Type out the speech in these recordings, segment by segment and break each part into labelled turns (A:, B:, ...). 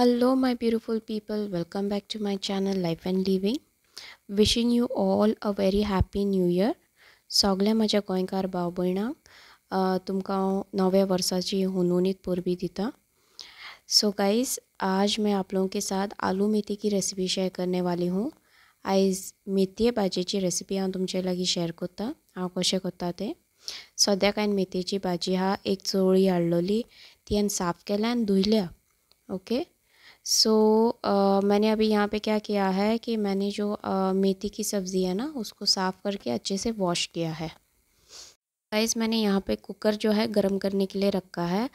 A: hello my beautiful people welcome back to my channel life and living wishing you all a very happy new year सगले मजे गोयकार भाव तुमका हम नवे वर्ष की हुनुनीत पुरबी दिता सो गाइस आज मैं आप लोगों के साथ आलू मेथी की रेसिपी शेयर करने वाली हूँ आयज मेथये की रेसिपी हाँ तुमचे लगी शेयर करता हाँ कैसे करता तें सद्याक मेथी की भाजी हा एक चोली हाड़ी ती हमें साफ के धुला okay okay? So so, uh, मैंने अभी यहाँ पे क्या किया है कि मैंने जो uh, मेथी की सब्ज़ी है ना उसको साफ़ करके अच्छे से वॉश किया है गाइस मैंने यहाँ पे कुकर जो है गरम करने के लिए रखा है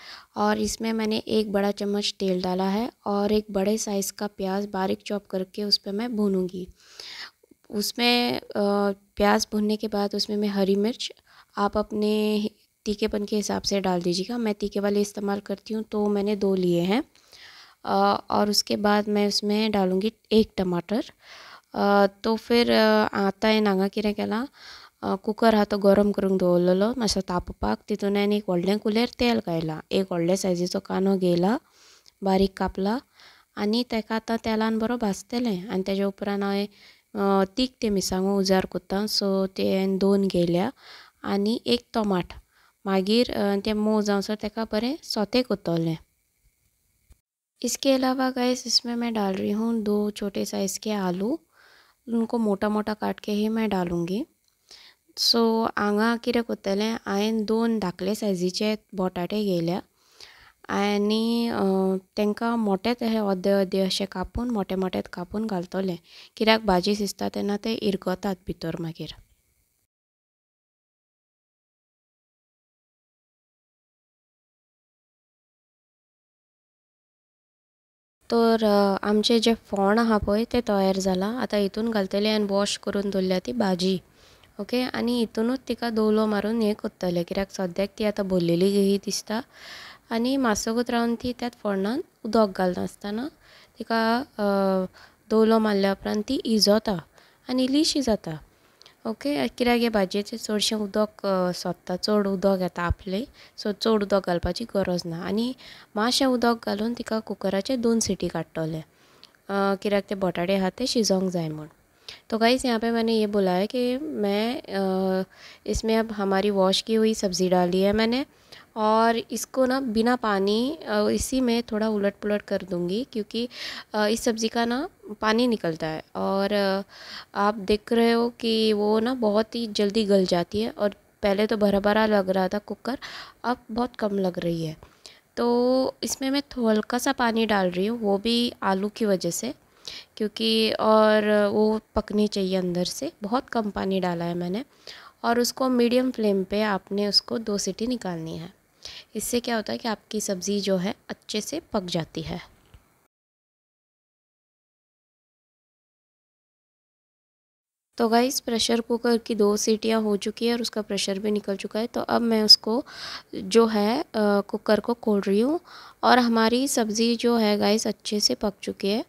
A: और इसमें मैंने एक बड़ा चम्मच तेल डाला है और एक बड़े साइज़ का प्याज बारीक चॉप करके उस पर मैं भूनूँगी उसमें प्याज भूनने के बाद उसमें मैं हरी मिर्च आप अपने तीखेपन के हिसाब से डाल दीजिएगा मैं तीखे वाले इस्तेमाल करती हूँ तो मैंने दो लिए हैं और उसके बाद मैं उसमें डालूँगी एक टमाटर तो फिर आता है हांगा कितें केलां कुकर हा तो गरम करूंक दवरलेलो मातसो तापोवपाक तितून हांवें एक व्हडलें कुलेर तेल काडलां एक व्हडले सायजीचो कांदो घेयला बारीक कापला आनी ताका आतां तेलान बरो भाजतलें आनी तेज्या उपरांत हांवें तीख ते मिरसांगो उजार कोत्ता सो ते हांवें दोन घेयल्या आनी एक टमाट मागीर तें मोव जावंसर ताका बरें सोतें कोत्तोलें इसके अलावा गैस इसमें मैं डाल रही हूँ दो छोटे साइज़ के आलू उनको मोटा मोटा काट के ही मैं डालूंगी सो आंगा कितें कोतले हाँ दोन धाकले सायजीचे बोटाटे घेयल्या आनी तेंका मोटे ते अर्दे अर्दे अशें
B: कापून मोटे मोटेत कापून घालतलें कित्याक भाजी शिजता तेन्ना ते इरगतात भितर मागीर तर आमचे जे फोण आहा पळय ते तयार जालां आता हितून घालतले आनी वॉश करून दवरल्या ती भाजी
A: ओके आनी हितुनूच तिका दवलो मारून हे कोत्तले कित्याक सद्याक ती आतां भरलेली ही दिसता आनी मासोगत रावन ती त्यात फोण्णान उदक घालनासतना तिका दवलो मारल्या उपरांत ती इजोता आनी इल्लीशी जाता ओके कित्याक हे भाजयेचें चडशें उदक सोदता चड उदक येता आपलें सो चड उदक घालपाची गरज ना आनी मातशें उदक घालून तिका कुकराचे दोन सिटी काडटले कित्याक ते बटाटे आहा ते शिजोंक जाय म्हूण तो गाइस यहाँ पे मैंने ये बोला है कि मैं इसमें अब हमारी वॉश की हुई सब्ज़ी डाली है मैंने और इसको ना बिना पानी इसी में थोड़ा उलट पुलट कर दूँगी क्योंकि इस सब्ज़ी का ना पानी निकलता है और आप देख रहे हो कि वो ना बहुत ही जल्दी गल जाती है और पहले तो भरा भरा लग रहा था कुकर अब बहुत कम लग रही है तो इसमें मैं हल्का सा पानी डाल रही हूँ वो भी आलू की वजह से क्योंकि और वो पकनी चाहिए अंदर से बहुत कम पानी डाला है मैंने और उसको मीडियम फ्लेम पे आपने उसको दो सीटी निकालनी है
B: इससे क्या होता है कि आपकी सब्ज़ी जो है अच्छे से पक जाती है तो गाइस प्रेशर कुकर की दो सीटियाँ हो चुकी है और उसका प्रेशर भी निकल चुका है तो अब मैं उसको जो है
A: कुकर को खोल रही हूँ और हमारी सब्ज़ी जो है गाइस अच्छे से पक चुकी है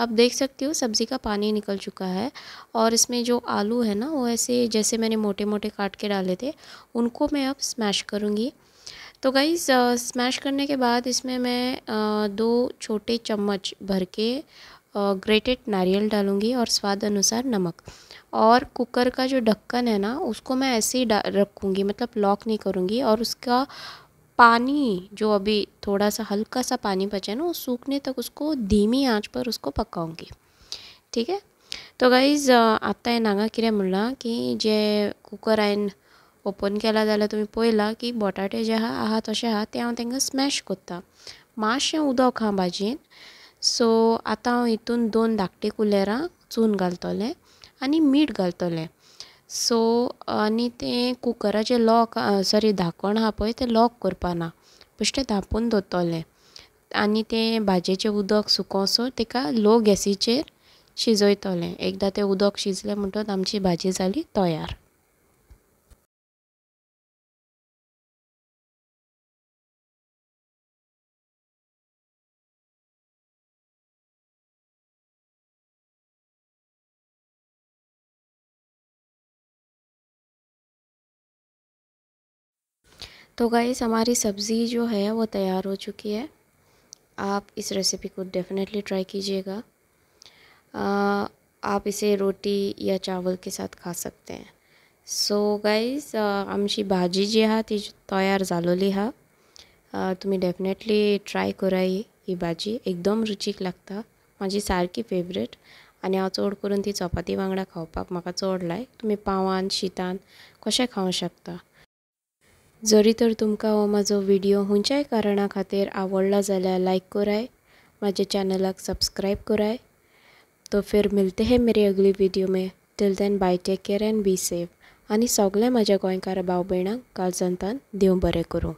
A: आप देख सकते हो सब्ज़ी का पानी निकल चुका है और इसमें जो आलू है ना वो ऐसे जैसे मैंने मोटे मोटे काट के डाले थे उनको मैं अब स्मैश करूँगी तो गाइज़ स्मैश करने के बाद इसमें मैं आ, दो छोटे चम्मच भर के ग्रेटेड नारियल डालूँगी और स्वाद अनुसार नमक और कुकर का जो ढक्कन है ना उसको मैं ऐसे ही रखूँगी मतलब लॉक नहीं करूँगी और उसका पानी जो अभी थोड़ा सा हल्का सा पानी बचा है ना वो सूखने तक उसको धीमी आंच पर उसको पकाऊंगी ठीक है तो गाइज आता है नागा किरे म्हणलां कि जे कुकर हांवें ओपन केला जाल्यार तुमी पळयलां की बोटाटे जे आहा आहा तो तशे आहा ते हाँ तांकां स्मॅश कोत्ता माशे उदक हा भाजीन सो आता हांव हितून दोन धाकटीं कुलेरां चून घालतलें आनी मीठ घालतलें सो आनी तें कुकराचें लॉक सॉरी धांकण आहा पळय तें लॉक करपा ना बेश्टें धांपून दवरतलें आनी तें भाजयेचें उदक सुकों सो तेका
B: लो गॅसीचेर शिजयतलें एकदां तें उदक शिजलें म्हणटच आमची भाजी जाली तयार तो गाइस हमारी सब्ज़ी जो है वो तैयार हो चुकी है आप इस रेसिपी को डेफ़िनेटली ट्राई कीजिएगा
A: आप इसे रोटी या चावल के साथ खा सकते हैं सो गाइस हम आमची भाजी जी हा ती तयार जालोली हा तुम्हें डेफिनेटली ट्राई करा ही भाजी एकदम रुचीक लगता मज़ी सारकी फेवरेट आनी हाँ चोड करून चपाती वांगडा खावपाक चोड चड तुम्हें पावान शीतान कशे खाऊ शकता जरी तर तुमकां हो म्हाजो व्हिडिओ खंयच्याय कारणा खातीर आवडला जाल्यार लायक कराय माझ्या चॅनलाक सबस्क्राईब कराय तो फिर मिलते हे मेरी अगली व्हिडिओ में till then bye take care and be
B: safe आणि सगळ्या माझ्या गोंयकार भाव भयणांक काळजंतान देव बरें करूं